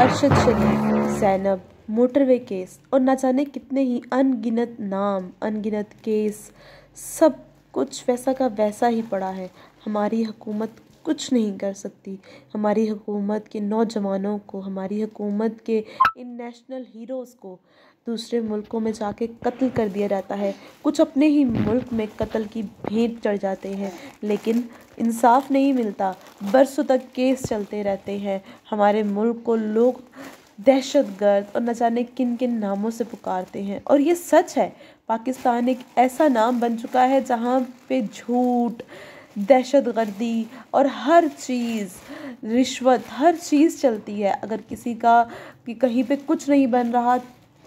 Arshad Sharif Zainab motorway case और ना जाने कितने ही अनगिनत नाम अनगिनत केस सब कुछ वैसा का वैसा ही पड़ा है हमारी हुकूमत कुछ नहीं कर सकती हमारी हुकूमत के नौजवानों को हमारी हुकूमत के इन नेशनल हीरोज़ को दूसरे मुल्कों में जाके कत्ल कर दिया जाता है कुछ अपने ही मुल्क में कत्ल की भेंट चढ़ जाते हैं लेकिन इंसाफ नहीं मिलता बरसों तक केस चलते रहते हैं हमारे मुल्क को लोग दहशत गर्द और न जाने किन किन नामों से पुकारते हैं और ये सच है पाकिस्तान एक ऐसा नाम बन चुका है जहाँ पे झूठ दहशत गर्दी और हर चीज़ रिश्वत हर चीज़ चलती है अगर किसी का कि कहीं पे कुछ नहीं बन रहा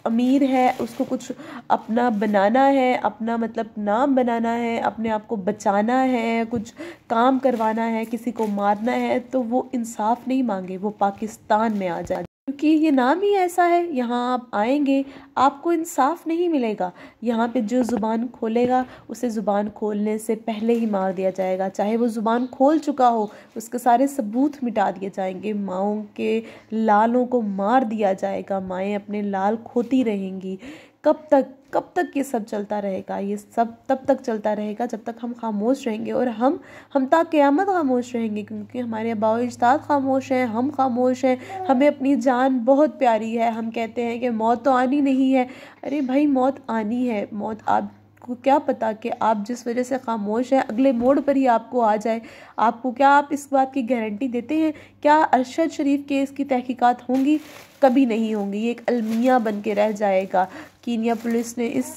अमीर है उसको कुछ अपना बनाना है अपना मतलब नाम बनाना है अपने आप को बचाना है कुछ काम करवाना है किसी को मारना है तो वो इंसाफ नहीं मांगे वो पाकिस्तान में आ जाए क्योंकि ये नाम ही ऐसा है यहाँ आप आएंगे आपको इंसाफ नहीं मिलेगा यहाँ पे जो ज़ुबान खोलेगा उसे ज़ुबान खोलने से पहले ही मार दिया जाएगा चाहे वो ज़ुबान खोल चुका हो उसके सारे सबूत मिटा दिए जाएंगे माओं के लालों को मार दिया जाएगा माएँ अपने लाल खोती रहेंगी कब तक कब तक ये सब चलता रहेगा ये सब तब तक चलता रहेगा जब तक हम खामोश रहेंगे और हम हम तक क़्यामत खामोश रहेंगे क्योंकि हमारे अबाव इजदाद खामोश हैं हम खामोश हैं हमें अपनी जान बहुत प्यारी है हम कहते हैं कि मौत तो आनी नहीं है अरे भाई मौत आनी है मौत आप आपको क्या पता कि आप जिस वजह से खामोश हैं अगले मोड़ पर ही आपको आ जाए आपको क्या आप इस बात की गारंटी देते हैं क्या अरशद शरीफ केस की तहकीकात होंगी कभी नहीं होंगी ये एक अलमिया बन के रह जाएगा कीनिया पुलिस ने इस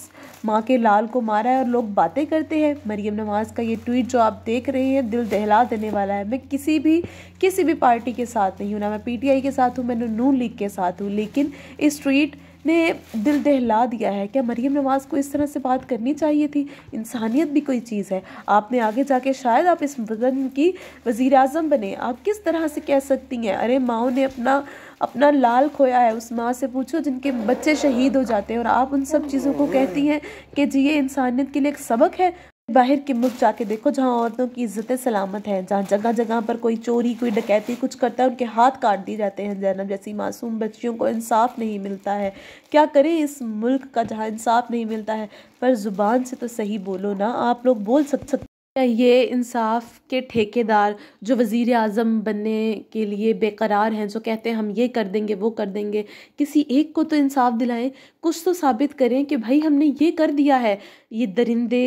माँ के लाल को मारा है और लोग बातें करते हैं मरियम नवाज़ का ये ट्वीट जो आप देख रहे हैं दिल दहला देने वाला है मैं किसी भी किसी भी पार्टी के साथ नहीं हूँ ना मैं पीटीआई के साथ हूँ मैं नू लीग के साथ हूँ लेकिन इस ट्वीट ने दिल दहला दिया है क्या मरीम नवाज़ को इस तरह से बात करनी चाहिए थी इंसानियत भी कोई चीज़ है आपने आगे जाके शायद आप इस वज़न की वज़ी अजम बने आप किस तरह से कह सकती हैं अरे माओ ने अपना अपना लाल खोया है उस माँ से पूछो जिनके बच्चे शहीद हो जाते हैं और आप उन सब चीज़ों को कहती हैं कि जी ये इंसानियत के लिए एक सबक है बाहर की मुल्क जाके देखो जहाँ औरतों की इज्जतें सलामत हैं जहाँ जगह जगह पर कोई चोरी कोई डकैती कुछ करता है उनके हाथ काट दिए जाते हैं जैनब जैसी मासूम बच्चियों को इंसाफ नहीं मिलता है क्या करें इस मुल्क का जहाँ इंसाफ नहीं मिलता है पर ज़ुबान से तो सही बोलो ना आप लोग बोल सक सकते ये इंसाफ के ठेकेदार जो वज़ी अजम बनने के लिए बेकरार हैं जो कहते हैं हम ये कर देंगे वो कर देंगे किसी एक को तो इंसाफ दिलाएं कुछ तो साबित करें कि भाई हमने ये कर दिया है ये दरिंदे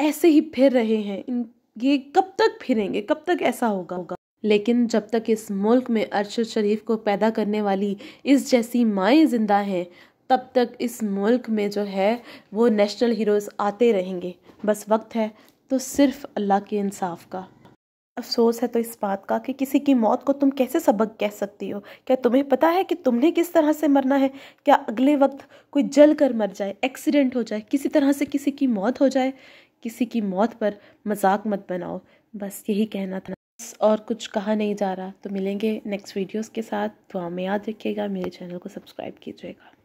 ऐसे ही फिर रहे हैं इन ये कब तक फिरेंगे कब तक ऐसा होगा होगा लेकिन जब तक इस मुल्क में अरशद शरीफ को पैदा करने वाली इस जैसी माएँ ज़िंदा हैं तब तक इस मुल्क में जो है वो नेशनल हीरोज़ आते रहेंगे बस वक्त है तो सिर्फ अल्लाह के इंसाफ का अफसोस है तो इस बात का कि किसी की मौत को तुम कैसे सबक कह सकती हो क्या तुम्हें पता है कि तुमने किस तरह से मरना है क्या अगले वक्त कोई जल कर मर जाए एक्सीडेंट हो जाए किसी तरह से किसी की मौत हो जाए किसी की मौत पर मजाक मत बनाओ बस यही कहना था बस और कुछ कहा नहीं जा रहा तो मिलेंगे नेक्स्ट वीडियोस के साथ दुआ में याद रखिएगा मेरे चैनल को सब्सक्राइब कीजिएगा